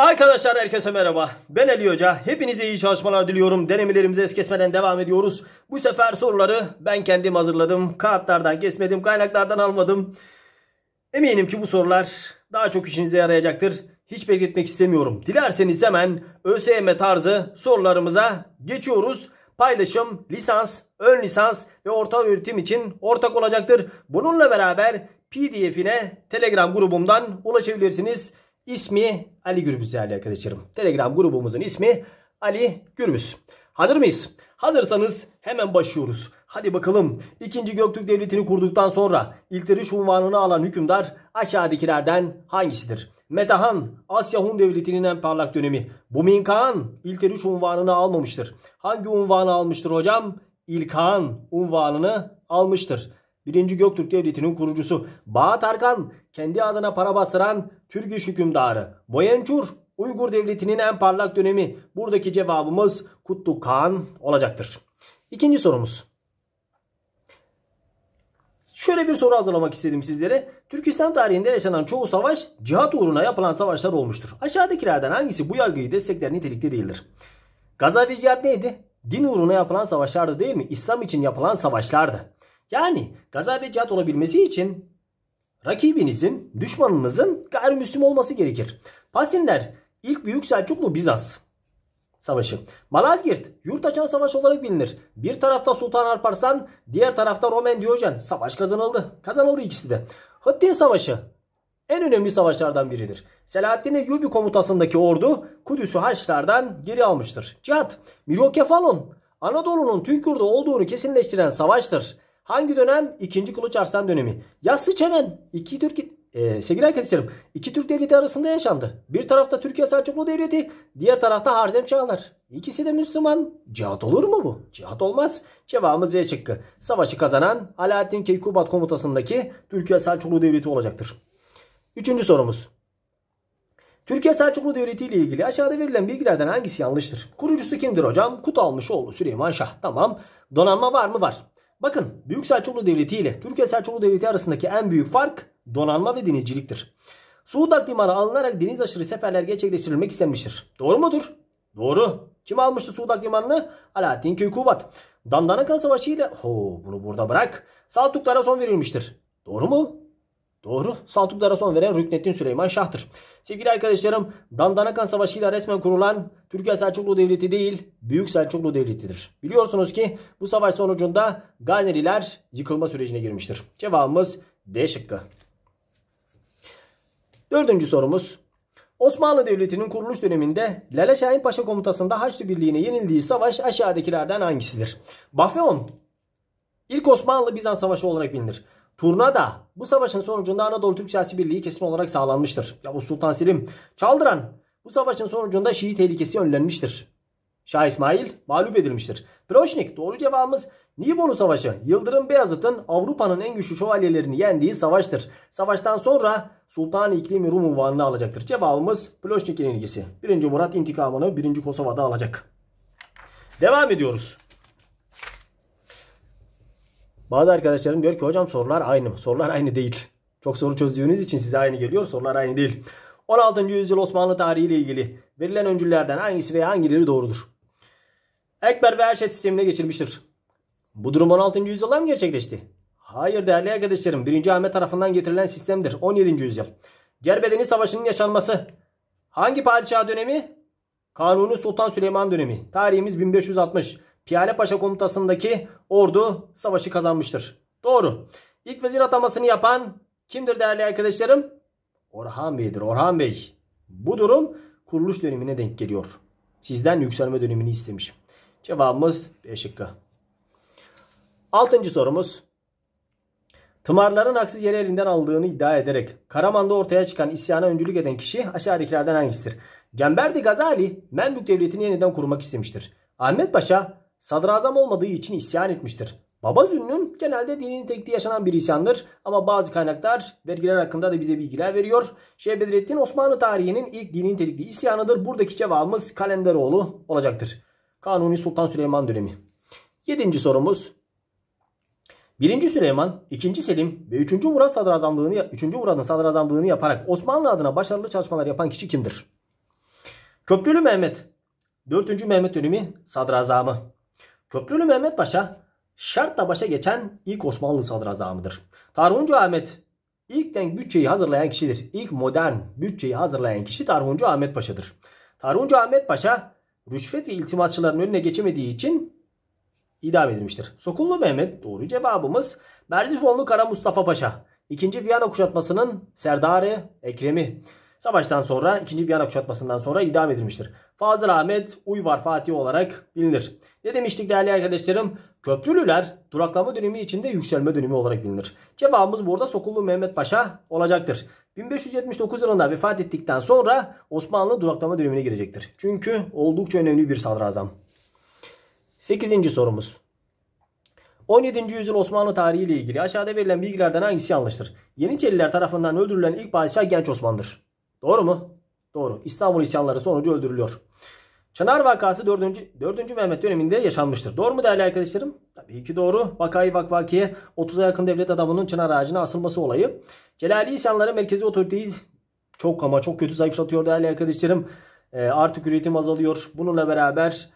Arkadaşlar herkese merhaba. Ben Ali Hoca. Hepinize iyi çalışmalar diliyorum. Denemelerimize es kesmeden devam ediyoruz. Bu sefer soruları ben kendim hazırladım. Kağıtlardan kesmedim, kaynaklardan almadım. Eminim ki bu sorular daha çok işinize yarayacaktır. Hiç bekletmek istemiyorum. Dilerseniz hemen ÖSYM tarzı sorularımıza geçiyoruz. Paylaşım, lisans, ön lisans ve orta öğretim için ortak olacaktır. Bununla beraber PDF'ine Telegram grubumdan ulaşabilirsiniz. İsmi Ali Gürbüz değerli arkadaşlarım. Telegram grubumuzun ismi Ali Gürbüz. Hazır mıyız? Hazırsanız hemen başlıyoruz. Hadi bakalım. İkinci Göktürk Devleti'ni kurduktan sonra ilteriş unvanını alan hükümdar aşağıdakilerden hangisidir? Metahan, Asya Hun Devleti'nin en parlak dönemi. Bu Bumin Kağan, ilteriş unvanını almamıştır. Hangi unvanı almıştır hocam? İlkan unvanını almıştır. 1. Göktürk Devleti'nin kurucusu. Bağat Arkan kendi adına para bastıran Türk iş hükümdarı. Boyençur Uygur Devleti'nin en parlak dönemi. Buradaki cevabımız Kutlu Kağan olacaktır. İkinci sorumuz. Şöyle bir soru hazırlamak istedim sizlere. Türkistan tarihinde yaşanan çoğu savaş cihat uğruna yapılan savaşlar olmuştur. Aşağıdakilerden hangisi bu yargıyı destekler nitelikte değildir? Gaza cihat neydi? Din uğruna yapılan savaşlardı değil mi? İslam için yapılan savaşlardı. Yani gaza ve cihat olabilmesi için rakibinizin, düşmanınızın gayrimüslim olması gerekir. Pasinler ilk Büyük Selçuklu Bizans Savaşı. Malazgirt yurt açan savaş olarak bilinir. Bir tarafta Sultan Alparslan, diğer tarafta Romen Diyojen. Savaş kazanıldı. Kazanıldı ikisi de. Hıttin Savaşı en önemli savaşlardan biridir. Selahaddin Eyyubi komutasındaki ordu Kudüs'ü Haçlardan geri almıştır. Cihat, Mirokefalon, Anadolu'nun Türk yurdu olduğunu kesinleştiren savaştır. Hangi dönem? 2. Kılıç Arslan dönemi. Ya hemen. İki Türk e, sevgili arkadaşlarım iki Türk devleti arasında yaşandı. Bir tarafta Türkiye Selçuklu Devleti diğer tarafta Harzem Şahlar. İkisi de Müslüman. Cihat olur mu bu? Cihat olmaz. Cevabımız Z çıktı. Savaşı kazanan Alaaddin Keykubat komutasındaki Türkiye Selçuklu Devleti olacaktır. Üçüncü sorumuz. Türkiye Selçuklu Devleti ile ilgili aşağıda verilen bilgilerden hangisi yanlıştır? Kurucusu kimdir hocam? Kut almış oğlu Süleyman Şah. Tamam. Donanma var mı? Var. Bakın Büyük Selçuklu Devleti ile Türkiye Selçuklu Devleti arasındaki en büyük fark donanma ve denizciliktir. Suudak limanı alınarak deniz aşırı seferler gerçekleştirilmek istenmiştir. Doğru mudur? Doğru. Kim almıştı Suudak limanını? Alaaddin Keykubat. Dandanakan Savaşı ile ho bunu burada bırak. Saltuklara son verilmiştir. Doğru mu? Doğru. Saltuklara son veren Rüknettin Süleyman Şah'tır. Sevgili arkadaşlarım Dandanakan Savaşı ile resmen kurulan Türkiye Selçuklu Devleti değil Büyük Selçuklu Devleti'dir. Biliyorsunuz ki bu savaş sonucunda Ganeriler yıkılma sürecine girmiştir. Cevabımız D şıkkı. Dördüncü sorumuz. Osmanlı Devleti'nin kuruluş döneminde Lale Şahin Paşa komutasında Haçlı Birliği'ne yenildiği savaş aşağıdakilerden hangisidir? Bafeon İlk Osmanlı Bizans Savaşı olarak bilinir. Turnada bu savaşın sonucunda Anadolu Türk siyasi birliği kesin olarak sağlanmıştır. Ya bu Sultan Selim Çaldıran bu savaşın sonucunda Şii tehlikesi önlenmiştir. Şah İsmail mağlup edilmiştir. Proşnik doğru cevabımız Nibolu Savaşı Yıldırım Beyazıt'ın Avrupa'nın en güçlü şövalyelerini yendiği savaştır. Savaştan sonra Sultan İklimi Rum unvanını alacaktır. Cevabımız Ploşnik'in ilgisi. 1. Murat intikamını 1. Kosova'da alacak. Devam ediyoruz. Bazı arkadaşlarım diyor ki hocam sorular aynı mı? Sorular aynı değil. Çok soru çözdüğünüz için size aynı geliyor. Sorular aynı değil. 16. yüzyıl Osmanlı tarihi ile ilgili verilen öncüllerden hangisi veya hangileri doğrudur? Ekber ve Erşet sistemine geçilmiştir. Bu durum 16. yüzyılda mı gerçekleşti? Hayır değerli arkadaşlarım. 1. Ahmet tarafından getirilen sistemdir. 17. yüzyıl. Cerbedeni Savaşı'nın yaşanması. Hangi padişah dönemi? Kanuni Sultan Süleyman dönemi. Tarihimiz 1560. Piyale Paşa komutasındaki ordu savaşı kazanmıştır. Doğru. İlk vezir atamasını yapan kimdir değerli arkadaşlarım? Orhan Bey'dir. Orhan Bey. Bu durum kuruluş dönemine denk geliyor. Sizden yükselme dönemini istemişim. Cevabımız B şıkkı. Altıncı sorumuz. Tımarların haksız yere elinden aldığını iddia ederek Karaman'da ortaya çıkan isyana öncülük eden kişi aşağıdakilerden hangisidir? Cemberdi Gazali Memlük Devleti'ni yeniden kurmak istemiştir. Ahmet Paşa Sadrazam olmadığı için isyan etmiştir. Baba Zünnün genelde dinin tekli yaşanan bir isyandır ama bazı kaynaklar vergiler hakkında da bize bilgiler veriyor. Şeyh Bedrettin Osmanlı tarihinin ilk dinin nitelikli isyanıdır. Buradaki cevabımız Kalenderoğlu olacaktır. Kanuni Sultan Süleyman dönemi. 7. sorumuz. 1. Süleyman, 2. Selim ve 3. Murat sadrazamlığını 3. Murat'ın sadrazamlığını yaparak Osmanlı adına başarılı çalışmalar yapan kişi kimdir? Köprülü Mehmet 4. Mehmet dönemi sadrazamı Köprülü Mehmet Paşa şartla başa geçen ilk Osmanlı sadrazamıdır. Tarhuncu Ahmet ilkten bütçeyi hazırlayan kişidir. İlk modern bütçeyi hazırlayan kişi Tarhuncu Ahmet Paşa'dır. Tarhuncu Ahmet Paşa rüşvet ve iltimasçıların önüne geçemediği için idam edilmiştir. Sokullu Mehmet doğru cevabımız. Merzifonlu Kara Mustafa Paşa. İkinci Viyana kuşatmasının serdarı Ekremi. Savaştan sonra 2. Viyana kuşatmasından sonra idam edilmiştir. Fazıl Ahmet Uyvar Fatih olarak bilinir. Ne demiştik değerli arkadaşlarım? Köprülüler duraklama dönemi içinde yükselme dönemi olarak bilinir. Cevabımız burada Sokullu Mehmet Paşa olacaktır. 1579 yılında vefat ettikten sonra Osmanlı duraklama dönemine girecektir. Çünkü oldukça önemli bir sadrazam. 8. sorumuz. 17. yüzyıl Osmanlı tarihi ile ilgili aşağıda verilen bilgilerden hangisi yanlıştır? Yeniçeriler tarafından öldürülen ilk padişah Genç Osman'dır. Doğru mu? Doğru. İstanbul isyanları sonucu öldürülüyor. Çınar vakası 4. 4. Mehmet döneminde yaşanmıştır. Doğru mu değerli arkadaşlarım? Tabii ki doğru. Vakayı vakvakiye 30'a yakın devlet adamının çınar ağacına asılması olayı. Celali isyanları merkezi otoriteyi çok ama çok kötü zayıflatıyor değerli arkadaşlarım. E, artık üretim azalıyor. Bununla beraber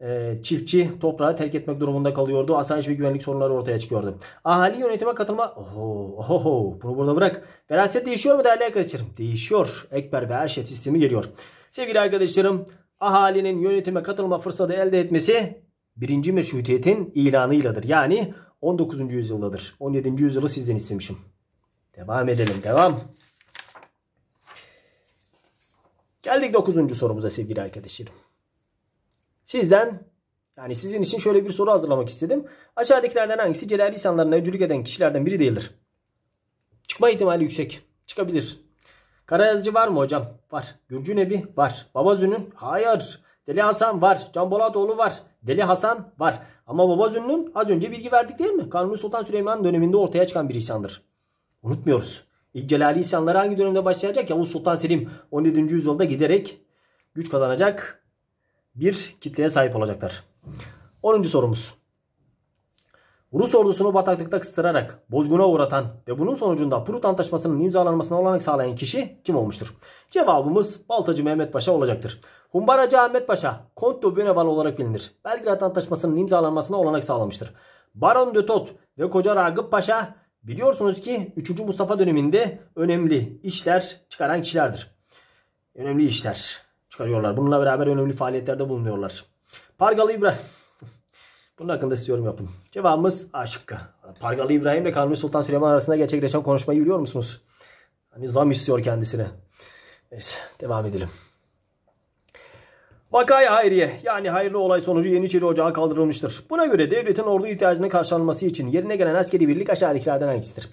e, çiftçi toprağı terk etmek durumunda kalıyordu. Asayiş ve güvenlik sorunları ortaya çıkıyordu. Ahali yönetime katılma... Oho, oho, bunu burada bırak. Veraset değişiyor mu değerli arkadaşlarım? Değişiyor. Ekber ve Erşet sistemi geliyor. Sevgili arkadaşlarım ahalinin yönetime katılma fırsatı elde etmesi birinci meşrutiyetin ilanıyladır. Yani 19. yüzyıldadır. 17. yüzyılı sizden istemişim. Devam edelim. Devam. Geldik 9. sorumuza sevgili arkadaşlarım. Sizden yani sizin için şöyle bir soru hazırlamak istedim. Aşağıdakilerden hangisi Celali insanlarına öcülük eden kişilerden biri değildir? Çıkma ihtimali yüksek. Çıkabilir. Karayazıcı var mı hocam? Var. Gürcü Nebi var. Babazün'ün? Hayır. Deli Hasan var. Can Bolatoğlu var. Deli Hasan var. Ama Babazün'ün az önce bilgi verdik değil mi? Kanuni Sultan Süleyman döneminde ortaya çıkan bir isyandır. Unutmuyoruz. İlk Celali isyanları hangi dönemde başlayacak? Yavuz Sultan Selim 17. yüzyılda giderek güç kazanacak bir kitleye sahip olacaklar. 10. sorumuz. Rus ordusunu bataklıkta kıstırarak bozguna uğratan ve bunun sonucunda Prut Antlaşması'nın imzalanmasına olanak sağlayan kişi kim olmuştur? Cevabımız Baltacı Mehmet Paşa olacaktır. Humbaracı Ahmet Paşa, Kont de Büneval olarak bilinir. Belgrad Antlaşması'nın imzalanmasına olanak sağlamıştır. Baron de Tot ve Koca Ragıp Paşa biliyorsunuz ki 3. Mustafa döneminde önemli işler çıkaran kişilerdir. Önemli işler çıkarıyorlar. Bununla beraber önemli faaliyetlerde bulunuyorlar. Pargalı İbrahim bunun hakkında siz yorum yapın. Cevabımız A şıkkı. Pargalı İbrahim ve Kanuni Sultan Süleyman arasında gerçekleşen konuşmayı biliyor musunuz? Hani zam istiyor kendisine. Neyse devam edelim. Vakaya hayriye yani hayırlı olay sonucu Yeniçeri Ocağı kaldırılmıştır. Buna göre devletin ordu ihtiyacını karşılanması için yerine gelen askeri birlik aşağıdakilerden hangisidir?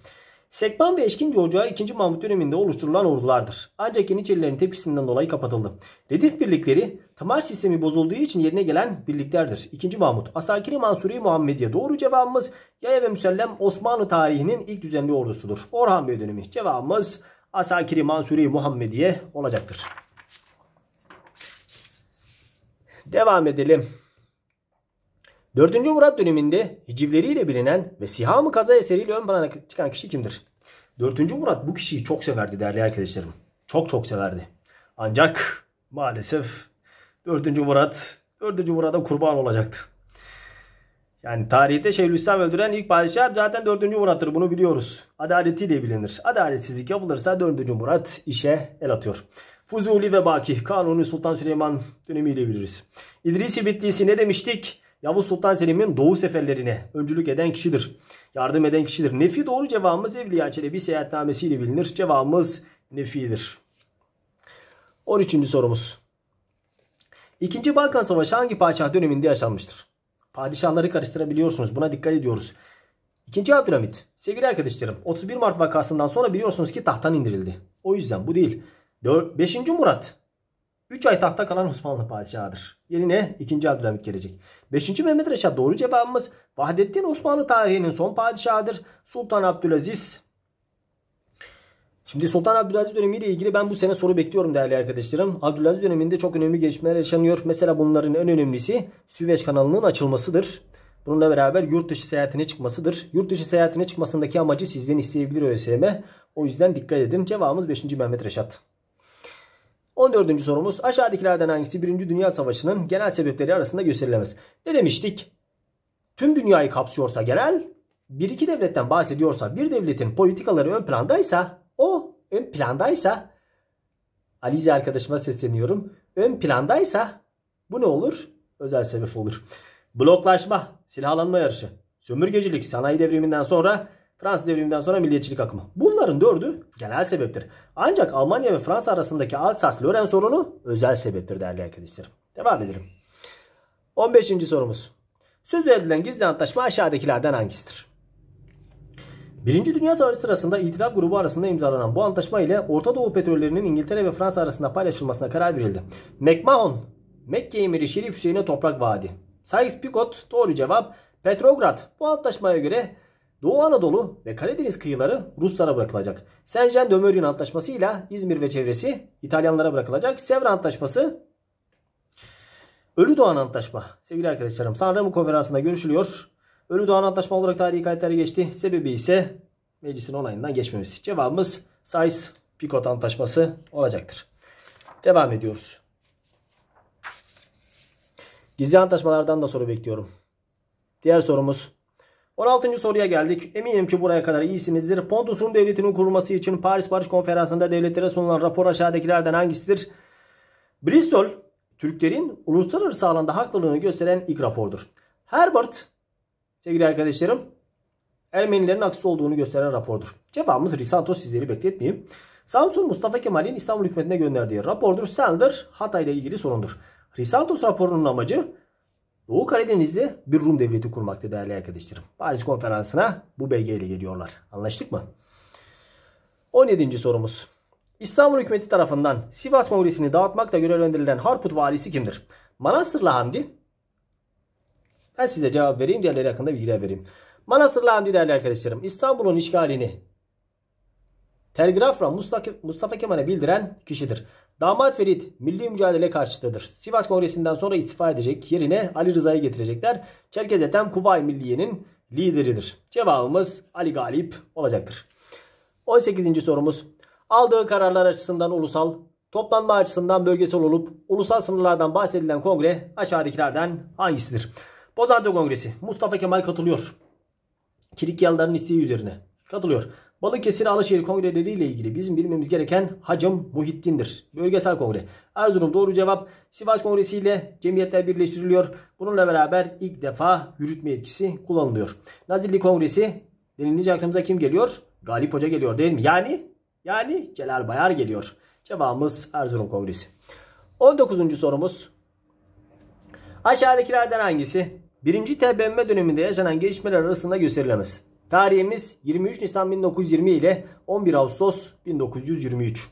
Sekban ve Eşkinci Ocağı 2. Mahmut döneminde oluşturulan ordulardır. Ancak Yeniçerilerin tepkisinden dolayı kapatıldı. Redif birlikleri tamar sistemi bozulduğu için yerine gelen birliklerdir. 2. Mahmut, Asakiri Mansuri Muhammediye doğru cevabımız Yaya ve Müsellem Osmanlı tarihinin ilk düzenli ordusudur. Orhan Bey dönemi cevabımız Asakiri Mansuri Muhammediye olacaktır. Devam edelim. 4. Murat döneminde hicivleriyle bilinen ve Siham-ı Kaza eseriyle ön plana çıkan kişi kimdir? 4. Murat bu kişiyi çok severdi değerli arkadaşlarım. Çok çok severdi. Ancak maalesef 4. Murat 4. Murat'a kurban olacaktı. Yani tarihte Şeyhülislam öldüren ilk padişah zaten 4. Murat'tır bunu biliyoruz. Adaletiyle bilinir. Adaletsizlik yapılırsa 4. Murat işe el atıyor. Fuzuli ve Bakih Kanuni Sultan Süleyman dönemiyle biliriz. İdrisi i Bitlisi ne demiştik? Yavuz Sultan Selim'in Doğu seferlerine öncülük eden kişidir. Yardım eden kişidir. Nefi doğru cevabımız Evliya Çelebi seyahatnamesiyle bilinir. Cevabımız nefidir. 13. sorumuz. İkinci Balkan Savaşı hangi padişah döneminde yaşanmıştır? Padişahları karıştırabiliyorsunuz. Buna dikkat ediyoruz. İkinci Abdülhamit. Sevgili arkadaşlarım 31 Mart vakasından sonra biliyorsunuz ki tahttan indirildi. O yüzden bu değil. 5. Murat 3 ay tahta kalan Osmanlı padişahıdır. Yerine 2. Abdülhamit gelecek. 5. Mehmet Reşat doğru cevabımız Vahdettin Osmanlı tarihinin son padişahıdır. Sultan Abdülaziz Şimdi Sultan Abdülaziz dönemiyle ilgili ben bu sene soru bekliyorum değerli arkadaşlarım. Abdülaziz döneminde çok önemli gelişmeler yaşanıyor. Mesela bunların en önemlisi Süveyş kanalının açılmasıdır. Bununla beraber yurt dışı seyahatine çıkmasıdır. Yurt dışı seyahatine çıkmasındaki amacı sizden isteyebilir ÖSYM. O yüzden dikkat edin. Cevabımız 5. Mehmet Reşat. 14. sorumuz aşağıdakilerden hangisi 1. Dünya Savaşı'nın genel sebepleri arasında gösterilemez? Ne demiştik? Tüm dünyayı kapsıyorsa genel, bir iki devletten bahsediyorsa bir devletin politikaları ön plandaysa o ön plandaysa Alize arkadaşıma sesleniyorum. Ön plandaysa bu ne olur? Özel sebep olur. Bloklaşma, silahlanma yarışı, sömürgecilik, sanayi devriminden sonra Fransız devriminden sonra milliyetçilik akımı. Bunların dördü genel sebeptir. Ancak Almanya ve Fransa arasındaki Alsas-Lören sorunu özel sebeptir değerli arkadaşlar. Devam edelim. 15. sorumuz. Söz edilen gizli antlaşma aşağıdakilerden hangisidir? Birinci Dünya Savaşı sırasında itilaf grubu arasında imzalanan bu antlaşma ile Orta Doğu petrollerinin İngiltere ve Fransa arasında paylaşılmasına karar verildi. McMahon, Mekke emiri Şerif Hüseyin'e toprak vaadi. Sykes-Picot doğru cevap. Petrograd bu antlaşmaya göre Doğu Anadolu ve Karadeniz kıyıları Ruslara bırakılacak. Senjan-Dömöryon Antlaşması ile İzmir ve çevresi İtalyanlara bırakılacak. Sevr Antlaşması Ölü Doğan Antlaşma. Sevgili arkadaşlarım Sanremo Konferansı'nda görüşülüyor. Ölü Doğan Antlaşma olarak tarihi kayıtlara geçti. Sebebi ise meclisin onayından geçmemesi. Cevabımız Sayes-Picot Antlaşması olacaktır. Devam ediyoruz. Gizli antlaşmalardan da soru bekliyorum. Diğer sorumuz 16. soruya geldik. Eminim ki buraya kadar iyisinizdir. Pontus'un devletinin kurulması için Paris Barış Konferansı'nda devletlere sunulan rapor aşağıdakilerden hangisidir? Bristol, Türklerin uluslararası alanda haklılığını gösteren ilk rapordur. Herbert, sevgili arkadaşlarım, Ermenilerin aksi olduğunu gösteren rapordur. Cevabımız Risanto sizleri bekletmeyeyim. Samsun Mustafa Kemal'in İstanbul hükümetine gönderdiği rapordur. Selder Hatay ile ilgili sorundur. Risantos raporunun amacı Doğu Karadeniz'de bir Rum devleti kurmakta değerli arkadaşlarım. Paris konferansına bu belgeyle geliyorlar. Anlaştık mı? 17. sorumuz. İstanbul hükümeti tarafından Sivas Kongresi'ni dağıtmakta görevlendirilen Harput valisi kimdir? Manastırlı Hamdi. Ben size cevap vereyim. Diğerleri hakkında bilgiler vereyim. Manastırlı Hamdi değerli arkadaşlarım. İstanbul'un işgalini telgrafla Mustafa Kemal'e bildiren kişidir. Damat Ferit milli mücadele karşıtıdır. Sivas Kongresi'nden sonra istifa edecek. Yerine Ali Rıza'yı getirecekler. Çerkez Ethem Kuvay Milliye'nin lideridir. Cevabımız Ali Galip olacaktır. 18. sorumuz. Aldığı kararlar açısından ulusal, toplanma açısından bölgesel olup ulusal sınırlardan bahsedilen kongre aşağıdakilerden hangisidir? Pozardo Kongresi. Mustafa Kemal katılıyor. Kilikyalıların isteği üzerine katılıyor. Balıkesir Alışveriş kongreleri ile ilgili bizim bilmemiz gereken hacım Muhittin'dir. Bölgesel kongre. Erzurum doğru cevap. Sivas kongresi ile cemiyetler birleştiriliyor. Bununla beraber ilk defa yürütme etkisi kullanılıyor. Nazilli kongresi denilince aklımıza kim geliyor? Galip Hoca geliyor değil mi? Yani yani Celal Bayar geliyor. Cevabımız Erzurum kongresi. 19. sorumuz. Aşağıdakilerden hangisi? Birinci TBMM döneminde yaşanan gelişmeler arasında gösterilemez. Tarihimiz 23 Nisan 1920 ile 11 Ağustos 1923.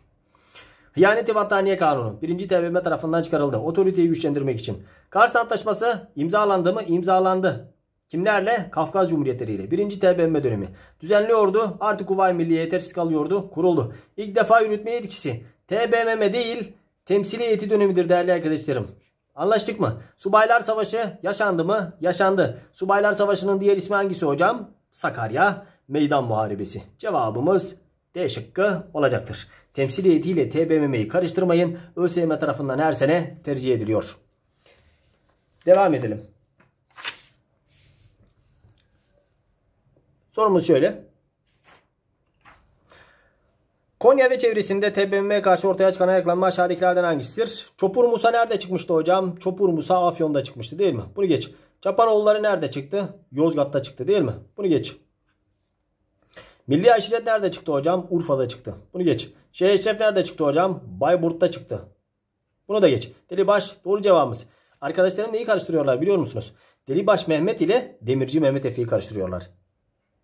Hıyaneti Battaniye Kanunu 1. TBMM tarafından çıkarıldı. Otoriteyi güçlendirmek için. Kars Antlaşması imzalandı mı? İmzalandı. Kimlerle? Kafkas Cumhuriyetleri ile. 1. TBMM dönemi. Düzenli ordu artık Kuvayi Milliye yetersiz kalıyordu. Kuruldu. İlk defa yürütme yetkisi. TBMM değil temsili heyeti dönemidir değerli arkadaşlarım. Anlaştık mı? Subaylar Savaşı yaşandı mı? Yaşandı. Subaylar Savaşı'nın diğer ismi hangisi hocam? Sakarya Meydan Muharebesi. Cevabımız D şıkkı olacaktır. Temsiliyetiyle TBMM'yi karıştırmayın. ÖSYM tarafından her sene tercih ediliyor. Devam edelim. Sorumuz şöyle. Konya ve çevresinde TBMM karşı ortaya çıkan ayaklanma aşağıdakilerden hangisidir? Çopur Musa nerede çıkmıştı hocam? Çopur Musa Afyon'da çıkmıştı değil mi? Bunu geç. Çapanoğulları nerede çıktı? Yozgat'ta çıktı değil mi? Bunu geç. Milli Aşiret nerede çıktı hocam? Urfa'da çıktı. Bunu geç. Şeyh Eşref nerede çıktı hocam? Bayburt'ta çıktı. Bunu da geç. Delibaş doğru cevabımız. Arkadaşlarım neyi karıştırıyorlar biliyor musunuz? Delibaş Mehmet ile Demirci Mehmet Efe'yi karıştırıyorlar.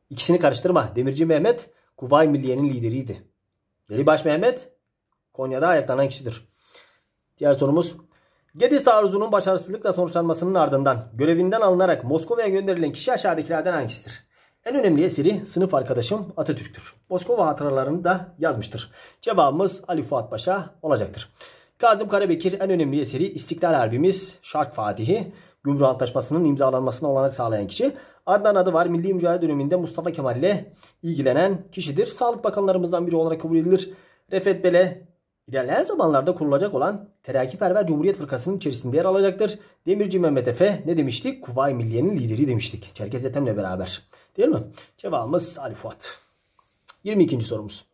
İkisini karıştırma. Demirci Mehmet Kuvay Milliye'nin lideriydi. Delibaş Mehmet Konya'da ayaklanan kişidir. Diğer sorumuz Gediz taarruzunun başarısızlıkla sonuçlanmasının ardından görevinden alınarak Moskova'ya gönderilen kişi aşağıdakilerden hangisidir? En önemli eseri sınıf arkadaşım Atatürk'tür. Moskova hatıralarını da yazmıştır. Cevabımız Ali Fuat Paşa olacaktır. Kazım Karabekir en önemli eseri İstiklal Harbimiz Şark Fatihi. Gümrük Antlaşması'nın imzalanmasına olanak sağlayan kişi. Adnan adı var. Milli Mücadele döneminde Mustafa Kemal ile ilgilenen kişidir. Sağlık Bakanlarımızdan biri olarak kabul edilir. Refet Bele İlerleyen zamanlarda kurulacak olan Terakkiperver Cumhuriyet Fırkası'nın içerisinde yer alacaktır. Demirci Mehmet Efe ne demiştik? Kuvay Milliye'nin lideri demiştik. Çerkez Ethem'le beraber. Değil mi? Cevabımız Ali Fuat. 22. sorumuz.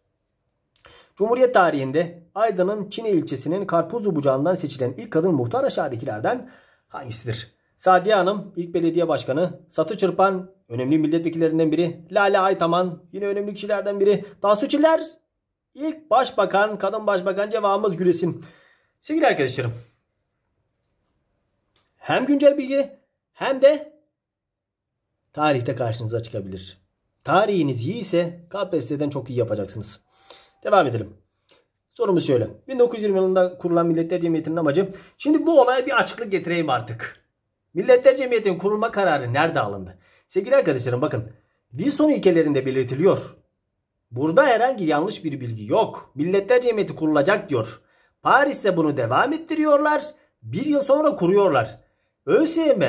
Cumhuriyet tarihinde Aydın'ın Çine ilçesinin Karpuzlu bucağından seçilen ilk kadın muhtar aşağıdakilerden hangisidir? Sadiye Hanım ilk belediye başkanı, Satı Çırpan önemli milletvekillerinden biri, Lale Aytaman yine önemli kişilerden biri, Tansu Çiller İlk başbakan, kadın başbakan cevabımız Gülesim. Sevgili arkadaşlarım. Hem güncel bilgi hem de tarihte karşınıza çıkabilir. Tarihiniz iyi ise KPSS'den çok iyi yapacaksınız. Devam edelim. Sorumuz şöyle. 1920 yılında kurulan Milletler Cemiyeti'nin amacı. Şimdi bu olaya bir açıklık getireyim artık. Milletler Cemiyeti'nin kurulma kararı nerede alındı? Sevgili arkadaşlarım bakın. Wilson ilkelerinde belirtiliyor. Burada herhangi yanlış bir bilgi yok. Milletler Cemiyeti kurulacak diyor. Paris'te bunu devam ettiriyorlar. Bir yıl sonra kuruyorlar. ÖSYM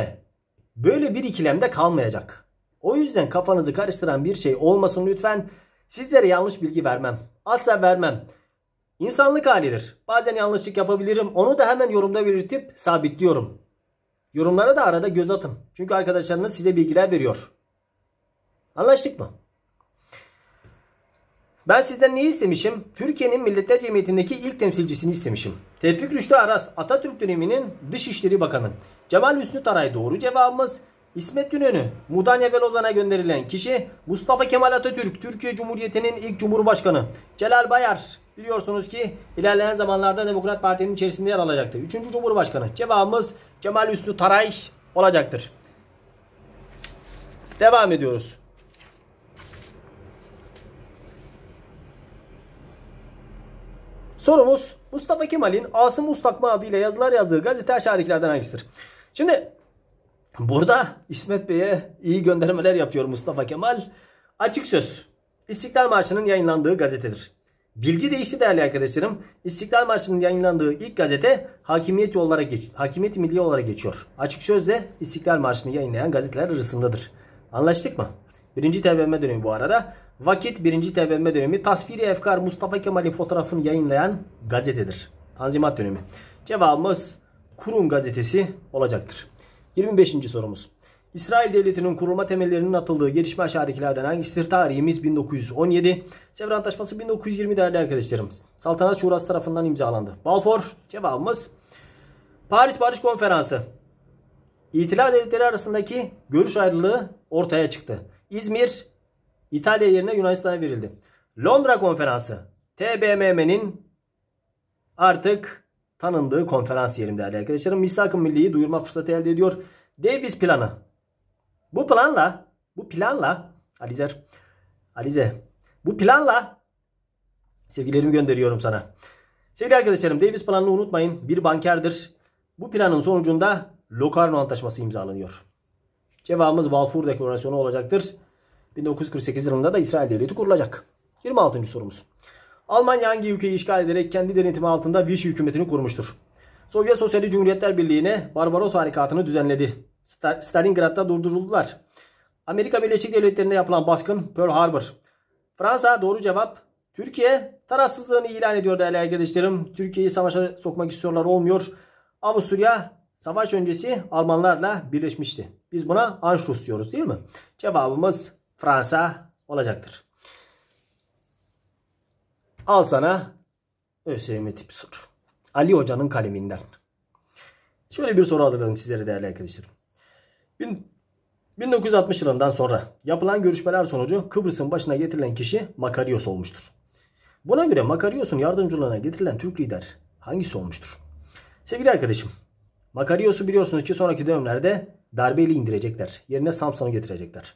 böyle bir ikilemde kalmayacak. O yüzden kafanızı karıştıran bir şey olmasın lütfen. Sizlere yanlış bilgi vermem. Asla vermem. İnsanlık halidir. Bazen yanlışlık yapabilirim. Onu da hemen yorumda belirtip sabitliyorum. Yorumlara da arada göz atın. Çünkü arkadaşlarınız size bilgiler veriyor. Anlaştık mı? Ben sizden neyi istemişim? Türkiye'nin Milletler Cemiyeti'ndeki ilk temsilcisini istemişim. Tevfik Rüştü Aras, Atatürk döneminin Dışişleri Bakanı. Cemal Hüsnü Taray doğru cevabımız. İsmet Dünönü, Mudanya ve Lozan'a gönderilen kişi Mustafa Kemal Atatürk, Türkiye Cumhuriyeti'nin ilk Cumhurbaşkanı. Celal Bayar, biliyorsunuz ki ilerleyen zamanlarda Demokrat Parti'nin içerisinde yer alacaktı. Üçüncü Cumhurbaşkanı cevabımız Cemal Hüsnü Taray olacaktır. Devam ediyoruz. Sorumuz Mustafa Kemal'in Asım Ustakma adıyla yazılar yazdığı gazete aşağıdakilerden hangisidir? Şimdi burada İsmet Bey'e iyi göndermeler yapıyor Mustafa Kemal. Açık Söz İstiklal Marşı'nın yayınlandığı gazetedir. Bilgi değişti değerli arkadaşlarım. İstiklal Marşı'nın yayınlandığı ilk gazete Hakimiyet olarak geç, Hakimiyet Milli olarak geçiyor. Açık sözle İstiklal Marşı'nı yayınlayan gazeteler arasındadır. Anlaştık mı? Birinci TBMM dönemi bu arada. Vakit birinci TBMM dönemi tasviri efkar Mustafa Kemal'in fotoğrafını yayınlayan gazetedir. Tanzimat dönemi. Cevabımız Kurum gazetesi olacaktır. 25. sorumuz. İsrail Devleti'nin kurulma temellerinin atıldığı gelişme aşağı hangisidir? Tarihimiz 1917. Sevr Antlaşması 1920 değerli arkadaşlarım. Saltanat Şurası tarafından imzalandı. Balfour cevabımız Paris Barış Konferansı. İtilaf devletleri arasındaki görüş ayrılığı ortaya çıktı. İzmir İtalya yerine Yunanistan'a verildi. Londra Konferansı TBMM'nin artık tanındığı konferans yerim değerli arkadaşlarım. Misak-ı Milli'yi duyurma fırsatı elde ediyor. Davis planı. Bu planla bu planla Alizer Alize bu planla sevgilerimi gönderiyorum sana. Sevgili arkadaşlarım Davis planını unutmayın. Bir bankerdir. Bu planın sonucunda Locarno Antlaşması imzalanıyor. Cevabımız Valfur Deklarasyonu olacaktır. 1948 yılında da İsrail Devleti kurulacak. 26. sorumuz. Almanya hangi ülkeyi işgal ederek kendi denetimi altında Vichy hükümetini kurmuştur? Sovyet Sosyalist Cumhuriyetler Birliği'ne Barbaros Harekatı'nı düzenledi. Stalingrad'da durduruldular. Amerika Birleşik Devletleri'nde yapılan baskın Pearl Harbor. Fransa doğru cevap. Türkiye tarafsızlığını ilan ediyor değerli arkadaşlarım. Türkiye'yi savaşa sokmak istiyorlar olmuyor. Avusturya savaş öncesi Almanlarla birleşmişti. Biz buna Anschluss diyoruz değil mi? Cevabımız Fransa olacaktır. Al sana ÖSYM tipi soru. Ali Hoca'nın kaleminden. Şöyle bir soru hazırladım sizlere değerli arkadaşlarım. 1960 yılından sonra yapılan görüşmeler sonucu Kıbrıs'ın başına getirilen kişi Makarios olmuştur. Buna göre Makarios'un yardımcılığına getirilen Türk lider hangisi olmuştur? Sevgili arkadaşım Makarios'u biliyorsunuz ki sonraki dönemlerde darbeyle indirecekler. Yerine Samson'u getirecekler.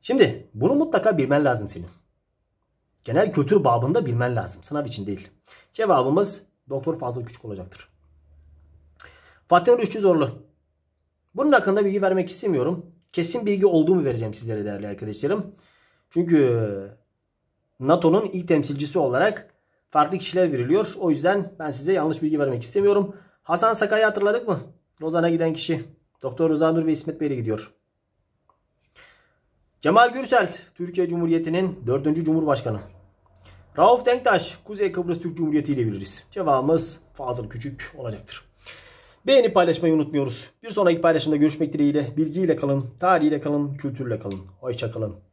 Şimdi bunu mutlaka bilmen lazım senin. Genel kültür babında bilmen lazım. Sınav için değil. Cevabımız Doktor Fazıl Küçük olacaktır. Fatih Rüştü Zorlu. Bunun hakkında bilgi vermek istemiyorum. Kesin bilgi olduğumu vereceğim sizlere değerli arkadaşlarım. Çünkü NATO'nun ilk temsilcisi olarak farklı kişiler veriliyor. O yüzden ben size yanlış bilgi vermek istemiyorum. Hasan Sakay'ı hatırladık mı? Lozan'a giden kişi. Doktor Rıza Nur ve İsmet Bey'le gidiyor. Cemal Gürsel, Türkiye Cumhuriyeti'nin 4. Cumhurbaşkanı. Rauf Denktaş, Kuzey Kıbrıs Türk Cumhuriyeti ile biliriz. Cevabımız Fazıl Küçük olacaktır. Beğeni paylaşmayı unutmuyoruz. Bir sonraki paylaşımda görüşmek dileğiyle, bilgiyle kalın, tarihiyle kalın, kültürle kalın. Hoşçakalın.